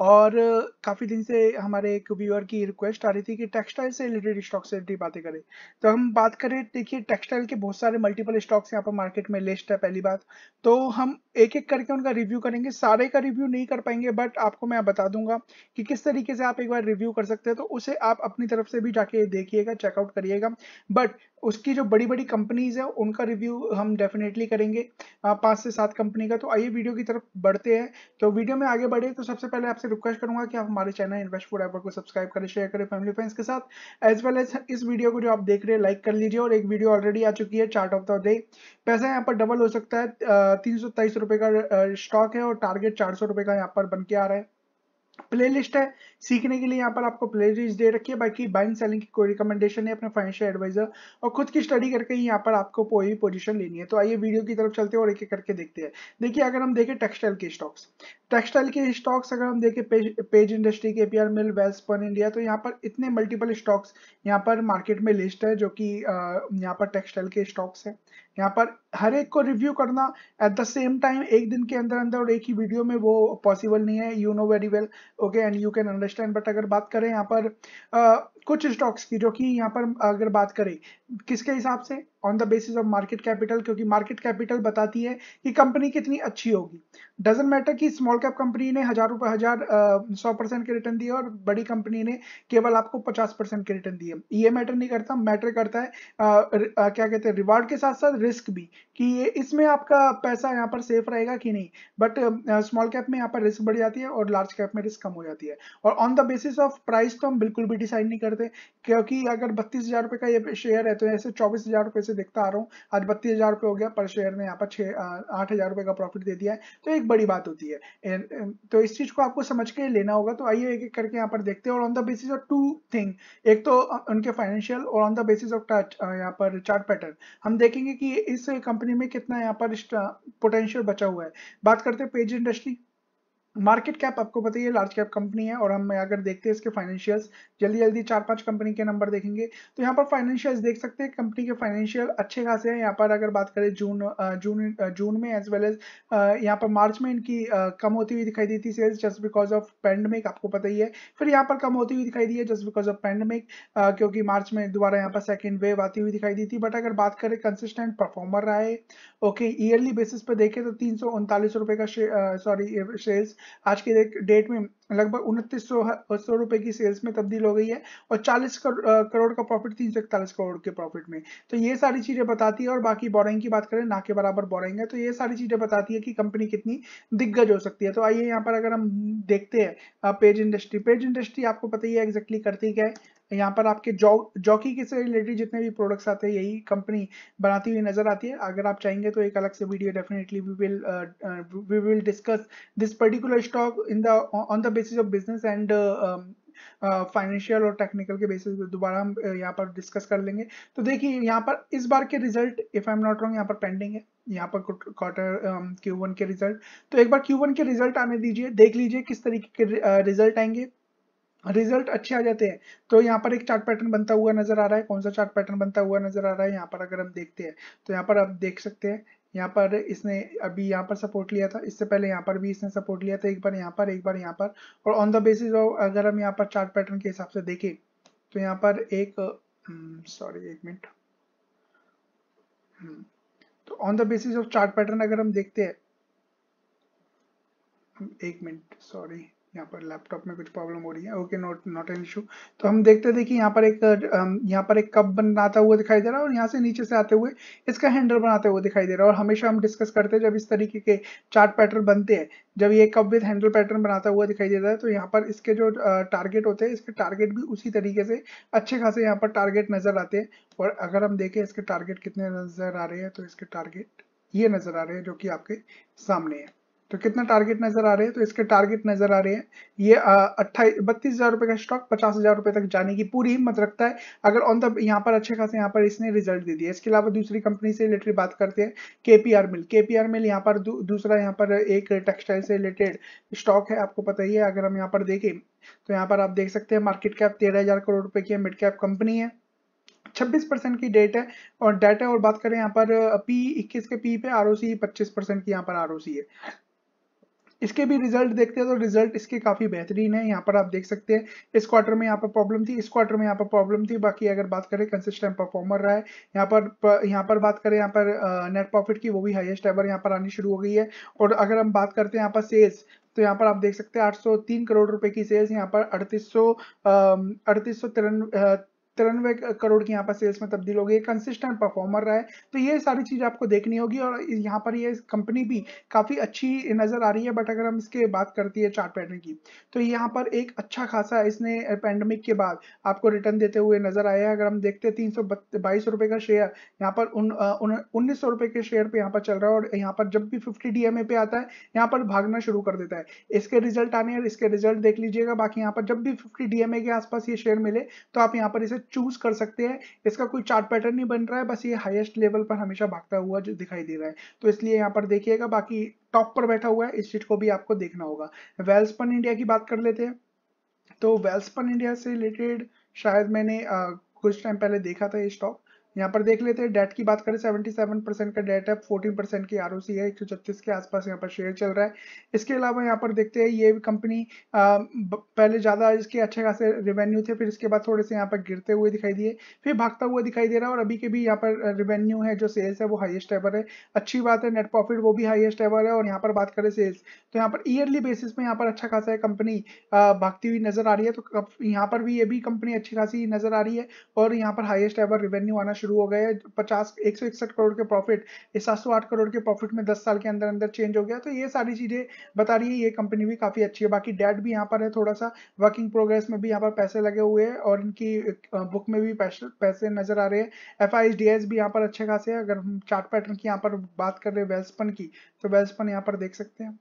और काफ़ी दिन से हमारे एक व्यूअर की रिक्वेस्ट आ रही थी कि टेक्सटाइल से रिलेटेड स्टॉक से रिलेटेड बातें करें तो हम बात करें देखिए टेक्सटाइल के बहुत सारे मल्टीपल स्टॉक्स यहाँ पर मार्केट में लिस्ट है पहली बात तो हम एक एक करके उनका रिव्यू करेंगे सारे का रिव्यू नहीं कर पाएंगे बट आपको मैं बता दूंगा कि किस तरीके से आप एक बार रिव्यू कर सकते हैं तो उसे आप अपनी तरफ से भी जाके देखिएगा चेकआउट करिएगा बट उसकी जो बड़ी बड़ी कंपनीज है उनका रिव्यू हम डेफिनेटली करेंगे पाँच से सात कंपनी का तो आइए वीडियो की तरफ बढ़ते हैं तो वीडियो में आगे बढ़े तो सबसे पहले आपसे आपसे रिक्वेस्ट करूंगा कि आप हमारे चैनल इन्वेस्ट फॉर एवर को सब्सक्राइब करें शेयर करें फैमिली फ्रेंड्स के साथ एज वेल एज इस वीडियो को जो आप देख रहे हैं लाइक कर लीजिए और एक वीडियो ऑलरेडी आ चुकी है चार्ट ऑफ द डे पैसा यहाँ पर डबल हो सकता है तीन सौ का स्टॉक है और टारगेट चार सौ का यहाँ पर बन के आ रहा है प्लेलिस्ट है सीखने के लिए यहाँ पर आपको प्लेलिस्ट दे रखी है बाकी बाइंग सेलिंग की कोई रिकमेंडेशन है अपने फाइनेंशियल एडवाइजर और खुद की स्टडी करके ही यहाँ पर आपको कोई भी पोजीशन लेनी है तो आइए वीडियो की तरफ चलते हैं और एक एक करके देखते हैं देखिए अगर हम देखें टेक्सटाइल के स्टॉक्स टेक्सटाइल के स्टॉक्स अगर हम देखें page, page industry K P mill Welspun India तो यहाँ पर इतने मल्टीपल स्टॉक्स यहाँ पर मार्केट में लिस्ट है जो कि यहाँ पर टेक्सटाइल के स्टॉक्स है यहाँ पर हर एक को रिव्यू करना एट द सेम टाइम एक दिन के अंदर अंदर और एक ही वीडियो में वो पॉसिबल नहीं है you know very well okay and you can understand but अगर बात करें यहाँ पर कुछ स्टॉक्स की जो कि यहाँ पर अगर बात करें किसके हिसाब से on the basis of market capital क्योंकि मार्केट कैपिटल बताती है कि कंपनी कितनी अच्छी होगी डजेंट मैटर कि स्मॉल कैप कंपनी ने हजार रुपये हजार सौ परसेंट के रिटर्न दिए और बड़ी कंपनी ने केवल आपको पचास परसेंट के रिटर्न दिए ये मैटर नहीं करता मैटर करता है आ, आ, क्या कहते हैं रिवार्ड के साथ साथ रिस्क भी कि ये इसमें आपका पैसा यहाँ पर सेफ रहेगा कि नहीं बट स्मॉल कैप में यहाँ पर रिस्क बढ़ जाती है और लार्ज कैप में रिस्क कम हो जाती है और on the basis of price तो हम बिल्कुल भी डिसाइड नहीं करते थे क्योंकि अगर बत्तीस हजार रुपए का ये शेयर है तो ऐसे चौबीस हजार रुपए से देखता आ रहा हूँ आज बत्तीस हजार रुपये हो गया पर शेयर ने यहाँ पर छह आठ हजार रुपए का प्रॉफिट दे दिया है तो एक बड़ी बात होती है तो इस चीज़ को आपको समझ के लेना होगा तो आइए एक एक करके यहाँ पर देखते हैं और on the basis of two thing एक तो उनके फाइनेंशियल और on the basis of touch यहाँ पर चार्ट पैटर्न हम देखेंगे कि इस कंपनी में कितना यहाँ पर पोटेंशियल बचा हुआ है बात करते हैं पेज इंडस्ट्री मार्केट कैप आपको बताइए लार्ज कैप कंपनी है और हम अगर देखते हैं इसके फाइनेंशियल्स जल्दी जल्दी चार पांच कंपनी के नंबर देखेंगे तो यहाँ पर फाइनेंशियल देख सकते हैं कंपनी के फाइनेंशियल अच्छे खासे हैं यहाँ पर अगर बात करें जून जून जून में एज वेल एज यहाँ पर मार्च में इनकी कम होती हुई दिखाई दी थी sales just because of pandemic आपको पता ही है फिर यहाँ पर कम होती हुई दिखाई दी है जस्ट बिकॉज ऑफ पेंडेमिक क्योंकि मार्च में दोबारा यहाँ पर सेकेंड वेव आती हुई दिखाई दी थी बट अगर बात करें कंसिस्टेंट परफॉर्मर रहा है ओके ईयरली बेसिस पर देखें तो तीन सौ का सॉरी शेयर्स आज के डेट में लगभग उनतीस सौ रुपए की सेल्स में तब्दील हो गई है और 40 करोड़ का प्रॉफिट तीन सौ इकतालीस करोड़ के प्रॉफिट में तो ये सारी चीजें बताती है और बाकी बोरिंग की बात करें ना के बराबर बोरिंग है तो ये सारी चीजें बताती है कि कंपनी कितनी दिग्गज हो सकती है तो आइए यहाँ पर अगर हम देखते हैं पेज इंडस्ट्री पेज इंडस्ट्री आपको पता ही है एग्जैक्टली करती क्या है यहाँ पर आपके जॉ जॉकी के से रिलेटेड जितने भी प्रोडक्ट्स आते हैं यही कंपनी बनाती हुई नजर आती है अगर आप चाहेंगे तो एक अलग से video definitely we will we will discuss this particular stock in the on the basis of business and financial और टेक्निकल के बेसिस पे दोबारा हम uh, यहाँ पर डिस्कस कर लेंगे तो देखिए यहाँ पर इस बार के result if I am not wrong यहाँ पर पेंडिंग है यहाँ पर क्वार्टर क्यू वन के रिजल्ट तो एक बार क्यू वन के रिजल्ट आने दीजिए देख लीजिए किस तरीके के रिजल्ट uh, आएंगे रिजल्ट अच्छे आ जाते हैं तो यहाँ पर एक चार्ट पैटर्न बनता हुआ नजर आ रहा है कौन सा चार्ट पैटर्न बनता हुआ नजर आ रहा है यहाँ पर अगर हम देखते हैं तो यहाँ पर आप देख सकते हैं यहाँ पर इसने अभी यहाँ पर सपोर्ट लिया था इससे पहले यहाँ पर भी इसने सपोर्ट लिया था एक बार यहाँ पर एक बार यहाँ पर और ऑन द बेसिस ऑफ अगर हम यहाँ पर चार्ट पैटर्न के हिसाब से देखें तो यहाँ पर एक सॉरी हम्म, एक मिनट हम्म, तो on the basis of chart pattern अगर हम देखते हैं हम्म, एक मिनट सॉरी यहाँ पर लैपटॉप में कुछ प्रॉब्लम हो रही है okay not not an issue तो हम देखते थे कि यहाँ पर एक यहाँ पर एक कप बनाता हुआ दिखाई दे रहा है और यहाँ से नीचे से आते हुए इसका हैंडल बनाते हुए दिखाई दे रहा है और हमेशा हम डिस्कस करते हैं जब इस तरीके के चार्ट पैटर्न बनते हैं जब ये कप विद हैंडल पैटर्न बनाता हुआ दिखाई देता है तो यहाँ पर इसके जो टारगेट होते हैं इसके टारगेट भी उसी तरीके से अच्छे खासे यहाँ पर टारगेट नजर आते हैं और अगर हम देखें इसके टारगेट कितने नजर आ रहे हैं तो इसके टारगेट ये नजर आ रहे हैं जो कि आपके सामने है तो कितना टारगेट नजर आ रहे हैं तो इसके टारगेट नजर आ रहे हैं ये अट्ठाईस बत्तीस हजार रुपए का स्टॉक पचास हजार रुपए तक जाने की पूरी हिम्मत रखता है अगर ऑन द यहाँ पर अच्छे खासे यहाँ पर इसने रिजल्ट दे दिया इसके अलावा दूसरी कंपनी से रिलेटेड बात करते हैं केपीआर मिल केपीआर मिल यहाँ पर दू, दूसरा यहाँ पर एक टेक्सटाइल से रिलेटेड स्टॉक है आपको पता ही है अगर हम यहाँ पर देखें तो यहाँ पर आप देख सकते हैं मार्केट कैप तेरह हजार करोड़ रुपए की मिड कैप कंपनी है 26 परसेंट की डेट है और डेट है और बात करें यहाँ पर पी 21 के पी पे आर ओ सी पच्चीस परसेंट की यहाँ पर आर ओ सी है इसके भी रिजल्ट देखते हैं तो रिजल्ट इसके काफ़ी बेहतरीन है यहाँ पर आप देख सकते हैं इस क्वार्टर में यहाँ पर प्रॉब्लम थी इस क्वार्टर में यहाँ पर प्रॉब्लम थी बाकी अगर बात करें कंसिस्टेंट परफॉर्मर रहा है यहाँ पर यहाँ पर बात करें यहाँ पर नेट प्रॉफिट की वो भी हाइएस्ट एवर यहाँ पर आनी शुरू हो गई है और अगर हम बात करते हैं यहाँ पर सेल्स तो यहाँ पर आप देख सकते हैं आठ करोड़ रुपए की सेल्स यहाँ पर अड़तीस सौ अड़तीस सौ तिरानवे करोड़ की यहाँ पर सेल्स में तब्दील हो गई कंसिस्टेंट परफॉर्मर रहा है तो ये सारी चीज़ आपको देखनी होगी और यहाँ पर ये कंपनी भी काफ़ी अच्छी नज़र आ रही है बट अगर हम इसके बात करती है चार्ट पैटर्न की तो यहाँ पर एक अच्छा खासा इसने पैंडमिक के बाद आपको रिटर्न देते हुए नज़र आया अगर हम देखते हैं तीन सौ का शेयर यहाँ पर उन्नीस सौ के शेयर पर यहाँ पर चल रहा है और यहाँ पर जब भी फिफ्टी डी पे आता है यहाँ पर भागना शुरू कर देता है इसके रिजल्ट आने और इसके रिजल्ट देख लीजिएगा बाकी यहाँ पर जब भी फिफ्टी डी के आसपास ये शेयर मिले तो आप यहाँ पर इसे चूज कर सकते हैं इसका कोई चार्ट पैटर्न नहीं बन रहा है बस ये हाईएस्ट लेवल पर हमेशा भागता हुआ जो दिखाई दे रहा है तो इसलिए यहाँ पर देखिएगा बाकी टॉप पर बैठा हुआ है इस चीज को भी आपको देखना होगा वेल्सपन इंडिया की बात कर लेते हैं तो वेल्सपन इंडिया से रिलेटेड शायद मैंने आ, कुछ टाइम पहले देखा था ये स्टॉक यहाँ पर देख लेते हैं डेट की बात करें सेवेंटी सेवन परसेंट का डेट है फोर्टीन परसेंट की आर है एक के आसपास यहाँ पर शेयर चल रहा है इसके अलावा यहाँ पर देखते हैं ये भी कंपनी पहले ज़्यादा इसके अच्छे खासे रेवेन्यू थे फिर इसके बाद थोड़े से यहाँ पर गिरते हुए दिखाई दिए फिर भागता हुआ दिखाई दे रहा है और अभी के भी यहाँ पर रेवेन्यू है जो सेल्स है वो हाइएस्ट एवर है अच्छी बात है नेट प्रॉफिट वो भी हाइएस्ट एवर है और यहाँ पर बात करें सेल्स तो यहाँ पर ईयरली बेसिस में यहाँ पर अच्छा खासा है कंपनी भागती हुई नजर आ रही है तो यहाँ पर भी ये भी कंपनी अच्छी खासी नजर आ रही है और यहाँ पर हाइएस्ट एवर रेवेन्यू आना शुरू शुरू हो गया पचास एक सौ इकसठ करोड़ के प्रॉफिट ये सात सौ आठ करोड़ के प्रॉफिट में दस साल के अंदर अंदर चेंज हो गया तो ये सारी चीजें बता रही है ये कंपनी भी काफी अच्छी है बाकी डेट भी यहाँ पर है थोड़ा सा वर्किंग प्रोग्रेस में भी यहाँ पर पैसे लगे हुए हैं और इनकी बुक में भी पैसे नजर आ रहे हैं एफ भी यहाँ पर अच्छे खासे है अगर हम चार्ट पैटर्न की यहाँ पर बात कर रहे हैं वेल्सपन की तो वेल्सपन यहाँ पर देख सकते हैं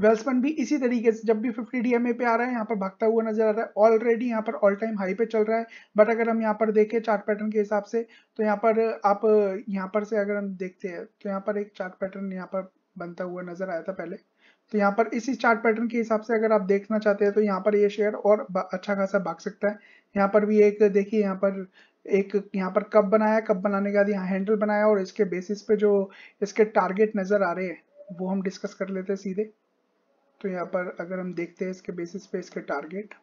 वेल्समैन भी इसी तरीके से जब भी 50 डीएमए पे आ रहा है यहाँ पर भागता हुआ नजर आ रहा है ऑलरेडी यहाँ पर ऑल टाइम हाई पे चल रहा है बट अगर हम यहाँ पर देखें चार्ट पैटर्न के हिसाब से तो यहाँ पर आप यहाँ पर से अगर हम देखते हैं तो यहाँ पर एक चार्ट पैटर्न यहाँ पर बनता हुआ नजर आया था पहले तो यहाँ पर इसी चार्ट पैटर्न के हिसाब से अगर आप देखना चाहते हैं तो यहाँ पर ये शेयर और अच्छा खासा भाग सकता है यहाँ पर भी एक देखिए यहाँ पर एक यहाँ पर कप बनाया कप बनाने के बाद यहाँ हैंडल बनाया और इसके बेसिस पे जो इसके टारगेट नज़र आ रहे हैं वो हम डिस्कस कर लेते हैं सीधे तो यहाँ पर अगर हम देखते हैं इसके बेसिस पे इसके टारगेट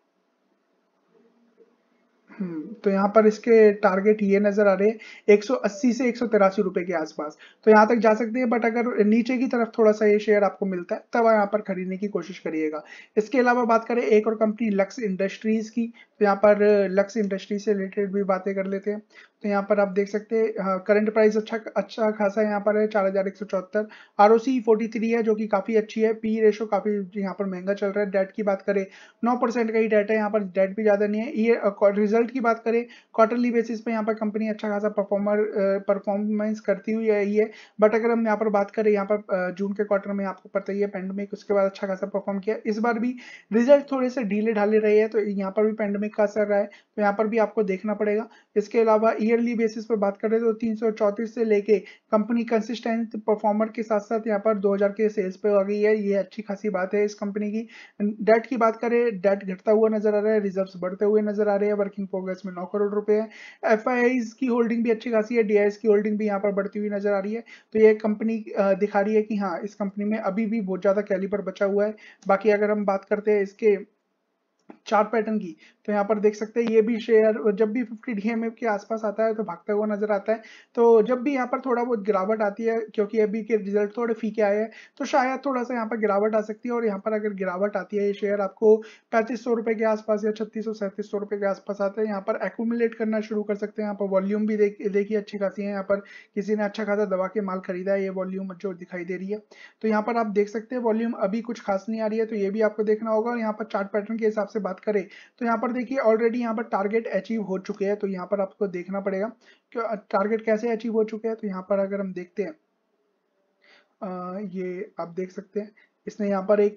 हम्म, तो यहाँ पर इसके टारगेट ये नजर आ रहे हैं 180 से एक रुपए के आसपास तो यहाँ तक जा सकते हैं बट अगर नीचे की तरफ थोड़ा सा ये शेयर आपको मिलता है तब यहाँ पर खरीदने की कोशिश करिएगा इसके अलावा बात करें एक और कंपनी लक्स इंडस्ट्रीज की तो यहाँ पर लक्स इंडस्ट्रीज से रिलेटेड भी बातें कर लेते हैं तो यहाँ पर आप देख सकते हैं करंट हाँ, प्राइस अच्छा अच्छा खासा यहाँ पर है चार हज़ार एक सौ चौहत्तर R O C forty three है जो कि काफ़ी अच्छी है पी रेशो काफ़ी यहाँ पर महंगा चल रहा है डेट की बात करें नौ परसेंट का ही डेट है यहाँ पर डेट भी ज़्यादा नहीं है ये रिजल्ट की बात करें क्वार्टरली बेसिस पे यहाँ पर कंपनी अच्छा खासा परफॉर्मर परफॉर्मेंस करती हुई रही है बट अगर हम यहाँ पर बात करें यहाँ पर जून के क्वार्टर में आपको पता ही है पैंडमिक उसके बाद अच्छा खासा परफॉर्म किया इस बार भी रिजल्ट थोड़े से ढीले ढाले रहे हैं तो यहाँ पर भी पेंडेमिक का असर रहा है तो यहाँ पर भी आपको देखना पड़ेगा इसके अलावा ये ईयरली बेसिस पर बात कर रहे हैं तो तीन से लेके कंपनी कंसिस्टेंट परफॉर्मर के साथ साथ यहाँ पर 2000 के सेल्स पे आ गई है ये अच्छी खासी बात है इस कंपनी की डेट की बात करें डेट घटता हुआ नजर आ रहा है रिजर्व बढ़ते हुए नजर आ रहे हैं वर्किंग प्रोग्रेस में नौ करोड़ रुपए है एफ की होल्डिंग भी अच्छी खासी है डी की होल्डिंग भी यहाँ पर बढ़ती हुई नजर आ रही है तो ये कंपनी दिखा रही है कि हाँ इस कंपनी में अभी भी बहुत ज़्यादा कैलिपर बचा हुआ है बाकी अगर हम बात करते हैं इसके चार पैटर्न की तो यहाँ पर देख सकते हैं ये भी शेयर जब भी 50 डी के आसपास आता है तो भागता हुआ नजर आता है तो जब भी यहाँ पर थोड़ा बहुत गिरावट आती है क्योंकि अभी के रिजल्ट थोड़े फीके आए हैं तो शायद थोड़ा सा यहाँ पर गिरावट आ सकती है और यहाँ पर अगर गिरावट आती है ये शेयर आपको पैंतीस सौ के आसपास या छत्तीस सौ सैंतीस सौ के आसपास आते हैं यहाँ पर एकोमुलेट करना शुरू कर सकते हैं यहाँ पर वॉल्यूम भी देखिए अच्छी खासी है यहाँ पर किसी ने अच्छा खासा दवा के माल खरीदा है ये वॉल्यूम जो दिखाई दे रही है तो यहाँ पर आप देख सकते हैं वॉल्यूम अभी कुछ खास नहीं आ रही है तो ये भी आपको देखना होगा और यहाँ पर चार्ट पैटर्न के हिसाब से बात करें तो यहाँ पर देखिए ऑलरेडी यहाँ पर टारगेट अचीव हो चुके हैं तो यहाँ पर आपको देखना पड़ेगा कि टारगेट कैसे अचीव हो चुके हैं तो यहाँ पर अगर हम देखते हैं ये आप देख सकते हैं इसने यहाँ पर एक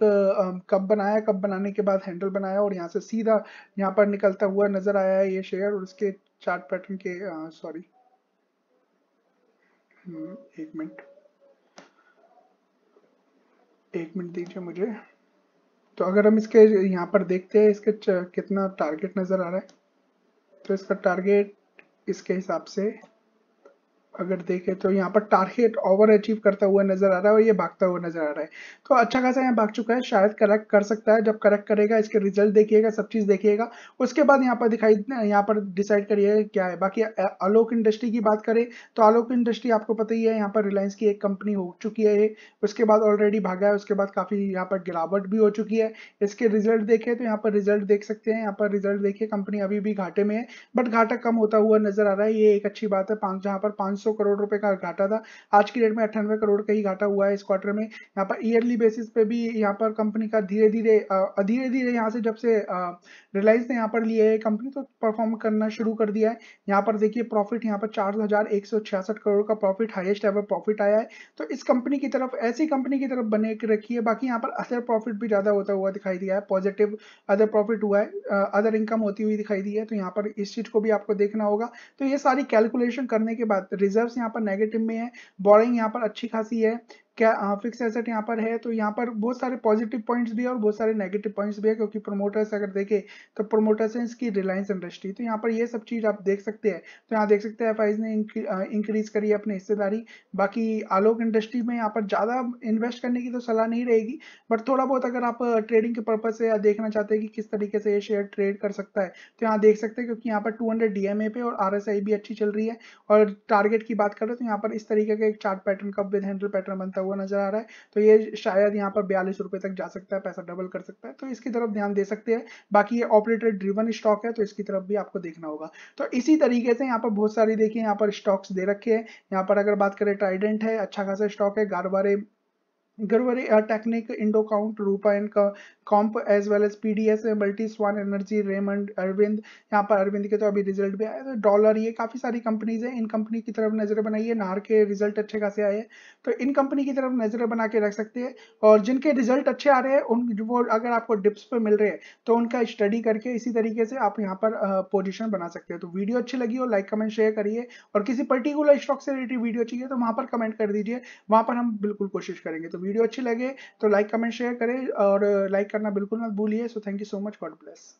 कप बनाया कप बनाने के बाद हैंडल बनाया और यहाँ से सीधा यहाँ पर निकलता हुआ नजर आया है ये शेयर और इसके चार्ट पैटर्न के सॉरी हम्म, एक मिनट एक मिनट दीजिए मुझे तो अगर हम इसके यहाँ पर देखते हैं इसके कितना टारगेट नज़र आ रहा है तो इसका टारगेट इसके हिसाब से अगर देखें तो यहाँ पर टारगेट ओवर अचीव करता हुआ नजर आ रहा है और ये भागता हुआ नजर आ रहा है तो अच्छा खासा यहाँ भाग चुका है शायद करेक्ट कर सकता है जब करेक्ट करेगा इसके रिजल्ट देखिएगा सब चीज देखिएगा उसके बाद यहाँ पर दिखाई यहाँ पर डिसाइड करिएगा क्या है बाकी आलोक इंडस्ट्री की बात करें तो आलोक इंडस्ट्री आपको पता ही है यहाँ पर रिलायंस की एक कंपनी हो चुकी है उसके बाद ऑलरेडी भागा है उसके बाद काफी यहाँ पर गिरावट भी हो चुकी है इसके रिजल्ट देखे तो यहाँ पर रिजल्ट देख सकते हैं यहाँ पर रिजल्ट देखिए कंपनी अभी भी घाटे में है बट घाटा कम होता हुआ नजर आ रहा है ये एक अच्छी बात है पांच जहाँ पर पांच सौ करोड़ रुपए का घाटा था आज की डेट में अट्ठानवे करोड़ का ही घाटा हुआ है इस क्वार्टर में यहाँ पर ईयरली बेसिस पे भी यहाँ पर कंपनी का धीरे धीरे धीरे धीरे यहाँ से जब से रिलायंस ने यहाँ पर लिया है कंपनी तो परफॉर्म करना शुरू कर दिया है यहाँ पर देखिए प्रॉफिट यहाँ पर चार करोड़ का प्रॉफिट हाइस्ट एवर प्रॉफिट आया है तो इस कंपनी की तरफ ऐसी कंपनी की तरफ बने रखी है बाकी यहाँ पर असर प्रॉफिट भी ज़्यादा होता हुआ दिखाई दिया है पॉजिटिव अदर प्रॉफिट हुआ है अदर इनकम होती हुई दिखाई दी है तो यहाँ पर इस चीज़ को भी आपको देखना होगा तो ये सारी कैलकुलेशन करने के बाद रिजर्व यहाँ पर नेगेटिव में है बोरिंग यहाँ पर अच्छी खासी है क्या फिक्स हाँ, एसेट यहाँ पर है तो यहाँ पर बहुत सारे पॉजिटिव पॉइंट्स भी है और बहुत सारे नेगेटिव पॉइंट्स भी है क्योंकि प्रोमोटर्स अगर देखें तो प्रोमोटर्स हैं इसकी रिलायंस इंडस्ट्री तो यहाँ पर ये सब चीज़ आप देख सकते हैं तो यहाँ देख सकते हैं एफ ने इंक्रीज करी है अपनी हिस्सेदारी बाकी आलोक इंडस्ट्री में यहाँ पर ज़्यादा इन्वेस्ट करने की तो सलाह नहीं रहेगी बट थोड़ा बहुत अगर आप ट्रेडिंग के पर्पज से देखना चाहते हैं कि किस तरीके से ये शेयर ट्रेड कर सकता है तो यहाँ देख सकते हैं क्योंकि यहाँ पर टू हंड्रेड पे और आर भी अच्छी चल रही है और टारगेट की बात करें तो यहाँ पर इस तरीके का एक चार्ट पैटर्न का विद हैंडल पैटर्न बनता है हुआ नजर आ रहा है तो ये शायद यहाँ पर बयालीस रुपए तक जा सकता है पैसा डबल कर सकता है तो इसकी तरफ ध्यान दे सकते हैं बाकी ये ऑपरेटर ड्रिवन स्टॉक है तो इसकी तरफ भी आपको देखना होगा तो इसी तरीके से यहाँ पर बहुत सारी देखिए यहाँ पर स्टॉक्स दे रखे है यहाँ पर अगर बात करें ट्राइडेंट है अच्छा खासा स्टॉक है गारवारे गरवरे टेक्निक इंडो काउंट रूपा इनका comp as well as P D S multi Swan energy Raymond Arvind यहाँ पर अरविंद के तो अभी रिजल्ट भी आए तो डॉलर ये काफ़ी सारी कंपनीज हैं इन कंपनी की तरफ नज़रें बनाइए नार के रिजल्ट अच्छे खासे आए हैं तो इन कंपनी की तरफ नज़रें बना के रख सकते हैं और जिनके रिजल्ट अच्छे आ रहे हैं उन वो अगर आपको डिप्स पर मिल रहे हैं तो उनका स्टडी करके इसी तरीके से आप यहाँ पर पोजिशन बना सकते हो तो वीडियो अच्छी लगी हो लाइक कमेंट शेयर करिए और किसी पर्टिकुलर स्टॉक से रिलेटेड वीडियो चाहिए तो वहाँ पर कमेंट कर दीजिए वहाँ पर हम बिल्कुल कोशिश करेंगे तो वीडियो अच्छी लगे तो लाइक कमेंट शेयर करें और लाइक करना बिल्कुल मत भूलिए so thank you so much God bless